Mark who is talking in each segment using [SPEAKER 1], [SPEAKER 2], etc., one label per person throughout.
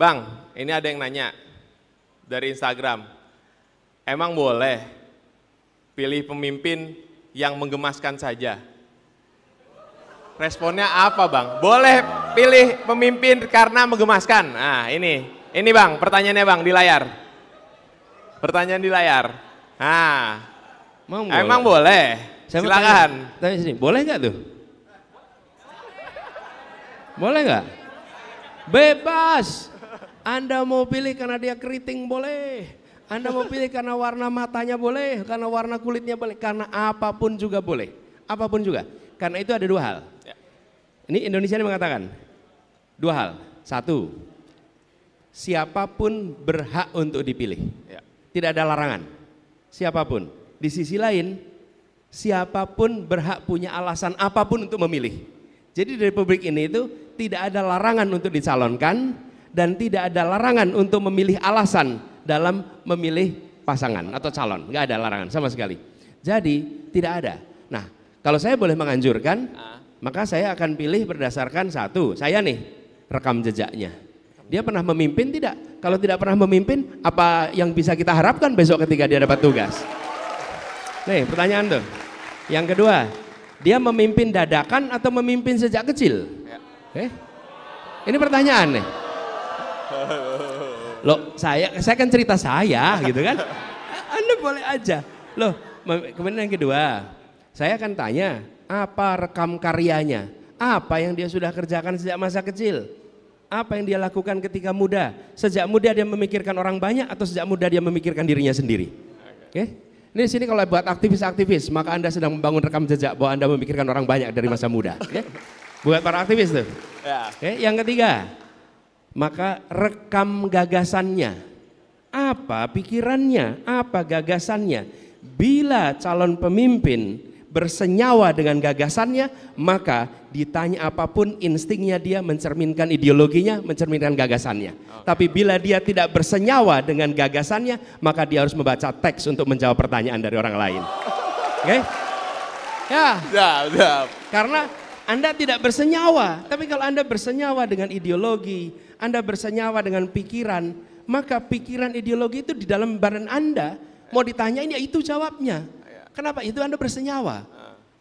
[SPEAKER 1] Bang, ini ada yang nanya dari Instagram. Emang boleh pilih pemimpin yang menggemaskan saja? Responnya apa bang? Boleh pilih pemimpin karena menggemaskan. Nah ini, ini bang pertanyaannya bang di layar. Pertanyaan di layar. Nah, emang boleh. Emang boleh. Saya Silakan. Tanya, tanya sini, boleh nggak tuh? Boleh nggak? Bebas. Anda mau pilih karena dia keriting boleh. Anda mau pilih karena warna matanya boleh, karena warna kulitnya boleh, karena apapun juga boleh. Apapun juga. Karena itu ada dua hal. Ya. Ini Indonesia ini mengatakan dua hal. Satu, siapapun berhak untuk dipilih. Ya. Tidak ada larangan. Siapapun. Di sisi lain, siapapun berhak punya alasan apapun untuk memilih. Jadi di republik ini itu tidak ada larangan untuk dicalonkan, dan tidak ada larangan untuk memilih alasan dalam memilih pasangan atau calon. Nggak ada larangan sama sekali. Jadi tidak ada. Nah kalau saya boleh menganjurkan, ah. maka saya akan pilih berdasarkan satu, saya nih rekam jejaknya. Dia pernah memimpin tidak? Kalau tidak pernah memimpin, apa yang bisa kita harapkan besok ketika dia dapat tugas? Nih pertanyaan tuh. Yang kedua, dia memimpin dadakan atau memimpin sejak kecil? Ya. Eh? Ini pertanyaan nih. Loh, saya saya kan cerita saya gitu kan. Anda boleh aja. Loh, kemudian yang kedua, saya akan tanya, apa rekam karyanya? Apa yang dia sudah kerjakan sejak masa kecil? Apa yang dia lakukan ketika muda? Sejak muda dia memikirkan orang banyak atau sejak muda dia memikirkan dirinya sendiri? Oke. Okay? Ini sini kalau buat aktivis-aktivis, maka Anda sedang membangun rekam jejak bahwa Anda memikirkan orang banyak dari masa muda. Okay? Buat para aktivis tuh. Ya. Oke, Okay? Yang ketiga, maka rekam gagasannya. Apa pikirannya? Apa gagasannya? Bila calon pemimpin bersenyawa dengan gagasannya, maka ditanya apapun instingnya dia mencerminkan ideologinya, mencerminkan gagasannya. Okay. Oh. Tapi bila dia tidak bersenyawa dengan gagasannya, maka dia harus membaca teks untuk menjawab pertanyaan dari orang lain. Oke? Okay? Ya. Yeah, yeah. Karena anda tidak bersenyawa, tapi kalau Anda bersenyawa dengan ideologi, Anda bersenyawa dengan pikiran, maka pikiran ideologi itu di dalam badan Anda, mau ini ya itu jawabnya. Kenapa? Itu Anda bersenyawa.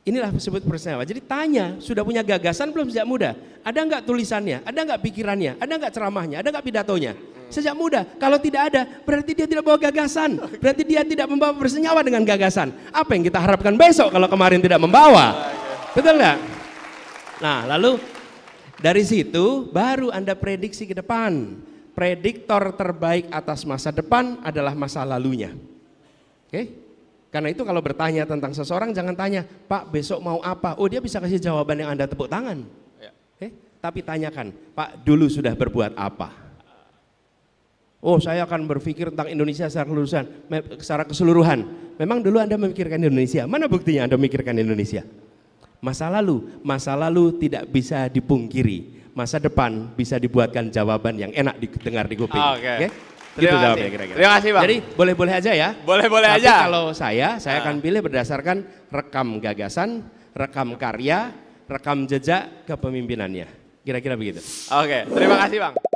[SPEAKER 1] Inilah disebut bersenyawa. Jadi tanya, sudah punya gagasan belum sejak muda? Ada nggak tulisannya? Ada nggak pikirannya? Ada nggak ceramahnya? Ada nggak pidatonya? Sejak muda, kalau tidak ada, berarti dia tidak bawa gagasan. Berarti dia tidak membawa bersenyawa dengan gagasan. Apa yang kita harapkan besok kalau kemarin tidak membawa? Betul nggak? Nah, lalu dari situ baru Anda prediksi ke depan. Prediktor terbaik atas masa depan adalah masa lalunya. Oke? Karena itu kalau bertanya tentang seseorang jangan tanya, "Pak, besok mau apa?" Oh, dia bisa kasih jawaban yang Anda tepuk tangan. Ya. oke? Tapi tanyakan, "Pak, dulu sudah berbuat apa?" Oh, saya akan berpikir tentang Indonesia secara keseluruhan, secara keseluruhan. Memang dulu Anda memikirkan Indonesia. Mana buktinya Anda memikirkan Indonesia? Masa lalu, masa lalu tidak bisa dipungkiri. Masa depan bisa dibuatkan jawaban yang enak didengar di kuping. Ah, oke. Okay. Okay? Terima gitu kasih. jawabnya kira-kira. Terima kasih Bang. Jadi boleh-boleh aja ya. Boleh-boleh aja. kalau saya, saya ah. akan pilih berdasarkan rekam gagasan, rekam karya, rekam jejak kepemimpinannya. Kira-kira begitu. Oke, okay. terima kasih Bang.